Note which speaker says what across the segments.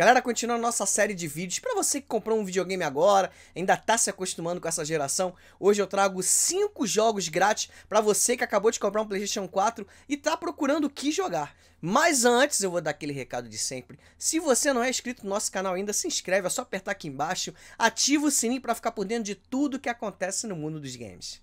Speaker 1: Galera, a nossa série de vídeos, para você que comprou um videogame agora, ainda tá se acostumando com essa geração, hoje eu trago 5 jogos grátis para você que acabou de comprar um PlayStation 4 e tá procurando o que jogar. Mas antes, eu vou dar aquele recado de sempre. Se você não é inscrito no nosso canal ainda, se inscreve, é só apertar aqui embaixo, ativa o sininho para ficar por dentro de tudo que acontece no mundo dos games.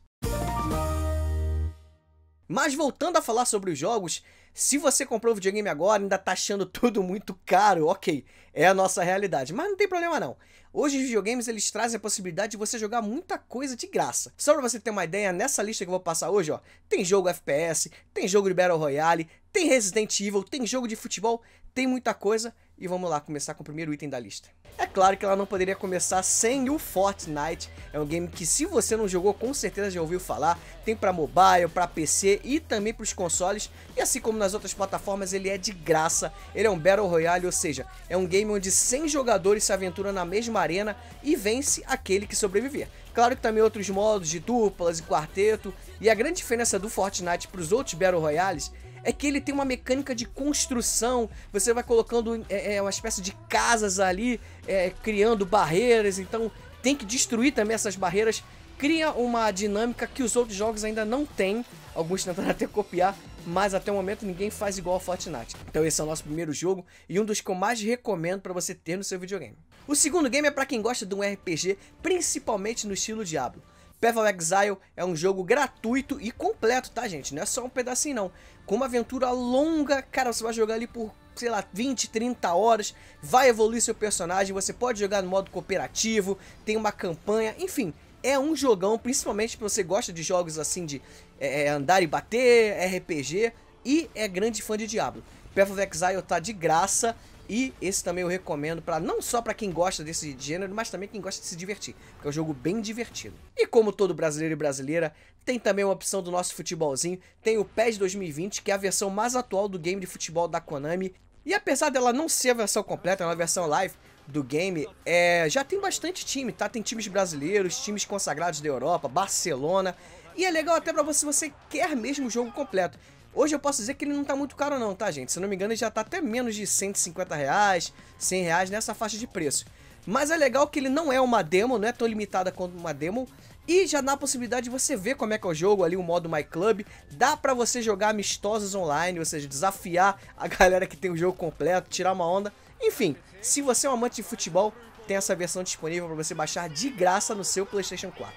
Speaker 1: Mas voltando a falar sobre os jogos, se você comprou o videogame agora ainda tá achando tudo muito caro, ok, é a nossa realidade, mas não tem problema não. Hoje os videogames eles trazem a possibilidade de você jogar muita coisa de graça. Só pra você ter uma ideia, nessa lista que eu vou passar hoje, ó, tem jogo FPS, tem jogo de Battle Royale, tem Resident Evil, tem jogo de futebol, tem muita coisa. E vamos lá, começar com o primeiro item da lista. É claro que ela não poderia começar sem o Fortnite. É um game que se você não jogou, com certeza já ouviu falar. Tem para mobile, para PC e também para os consoles. E assim como nas outras plataformas, ele é de graça. Ele é um Battle Royale, ou seja, é um game onde 100 jogadores se aventuram na mesma arena e vence aquele que sobreviver. Claro que também outros modos de duplas e quarteto. E a grande diferença do Fortnite para os outros Battle Royales é que ele tem uma mecânica de construção. Você vai colocando é, é, uma espécie de casas ali, é, criando barreiras. Então tem que destruir também essas barreiras. Cria uma dinâmica que os outros jogos ainda não têm. Alguns tentaram até copiar, mas até o momento ninguém faz igual a Fortnite. Então esse é o nosso primeiro jogo e um dos que eu mais recomendo para você ter no seu videogame. O segundo game é para quem gosta de um RPG, principalmente no estilo Diablo. Path of Exile é um jogo gratuito e completo, tá, gente? Não é só um pedacinho, não. Com uma aventura longa, cara, você vai jogar ali por sei lá, 20, 30 horas, vai evoluir seu personagem, você pode jogar no modo cooperativo, tem uma campanha, enfim, é um jogão, principalmente se você gosta de jogos assim de é, é andar e bater, RPG, e é grande fã de Diablo. Path of Exile tá de graça, e esse também eu recomendo para não só para quem gosta desse gênero, mas também quem gosta de se divertir, porque é um jogo bem divertido. E como todo brasileiro e brasileira, tem também uma opção do nosso futebolzinho, tem o PES 2020, que é a versão mais atual do game de futebol da Konami. E apesar dela não ser a versão completa, é uma versão live, do game, é, já tem bastante time, tá? Tem times brasileiros, times consagrados da Europa, Barcelona. E é legal até para você se você quer mesmo o jogo completo. Hoje eu posso dizer que ele não tá muito caro não, tá, gente? Se não me engano, ele já tá até menos de 150 reais, 100 reais nessa faixa de preço. Mas é legal que ele não é uma demo, não é tão limitada quanto uma demo. E já dá a possibilidade de você ver como é que é o jogo ali, o modo My Club. Dá pra você jogar amistosos online, ou seja, desafiar a galera que tem o jogo completo, tirar uma onda. Enfim, se você é um amante de futebol, tem essa versão disponível para você baixar de graça no seu PlayStation 4.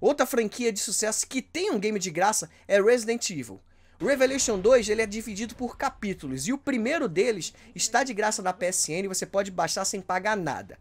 Speaker 1: Outra franquia de sucesso que tem um game de graça é Resident Evil. Revelation 2 ele é dividido por capítulos e o primeiro deles está de graça na PSN, e você pode baixar sem pagar nada.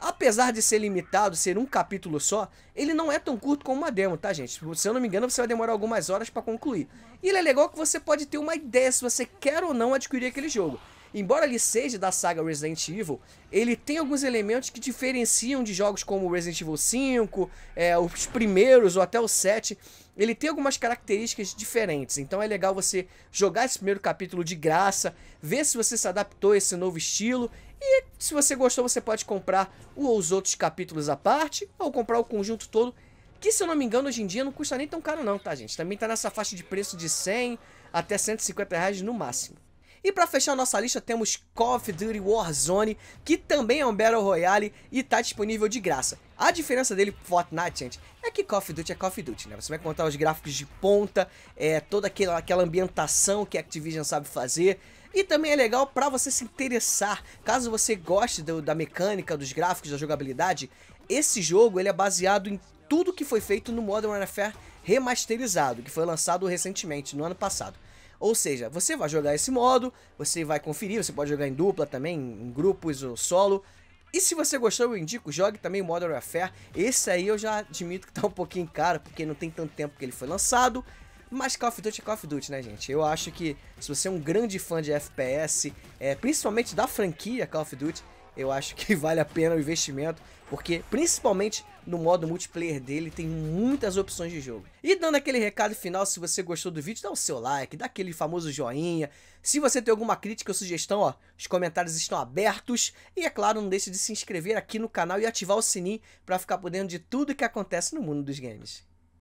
Speaker 1: Apesar de ser limitado, ser um capítulo só, ele não é tão curto como uma demo, tá, gente? Se eu não me engano, você vai demorar algumas horas para concluir. E ele é legal que você pode ter uma ideia se você quer ou não adquirir aquele jogo embora ele seja da saga Resident Evil, ele tem alguns elementos que diferenciam de jogos como Resident Evil 5, é, os primeiros ou até o 7. Ele tem algumas características diferentes, então é legal você jogar esse primeiro capítulo de graça, ver se você se adaptou a esse novo estilo e se você gostou você pode comprar os outros capítulos à parte ou comprar o conjunto todo, que se eu não me engano hoje em dia não custa nem tão caro não, tá gente? Também tá nessa faixa de preço de 100 até 150 reais no máximo. E para fechar nossa lista temos Call of Duty Warzone, que também é um Battle Royale e está disponível de graça. A diferença dele pro Fortnite, gente, é que Call of Duty é Call of Duty, né? Você vai encontrar os gráficos de ponta, é, toda aquela, aquela ambientação que a Activision sabe fazer, e também é legal para você se interessar, caso você goste do, da mecânica, dos gráficos, da jogabilidade, esse jogo ele é baseado em tudo que foi feito no Modern Warfare remasterizado, que foi lançado recentemente, no ano passado. Ou seja, você vai jogar esse modo, você vai conferir, você pode jogar em dupla também, em grupos ou solo. E se você gostou, eu indico, jogue também o Modern Warfare. Esse aí eu já admito que tá um pouquinho caro, porque não tem tanto tempo que ele foi lançado. Mas Call of Duty é Call of Duty, né, gente? Eu acho que se você é um grande fã de FPS, é, principalmente da franquia Call of Duty, eu acho que vale a pena o investimento, porque principalmente no modo multiplayer dele tem muitas opções de jogo. E dando aquele recado final, se você gostou do vídeo, dá o seu like, dá aquele famoso joinha. Se você tem alguma crítica ou sugestão, ó, os comentários estão abertos. E é claro, não deixe de se inscrever aqui no canal e ativar o sininho para ficar por dentro de tudo que acontece no mundo dos games.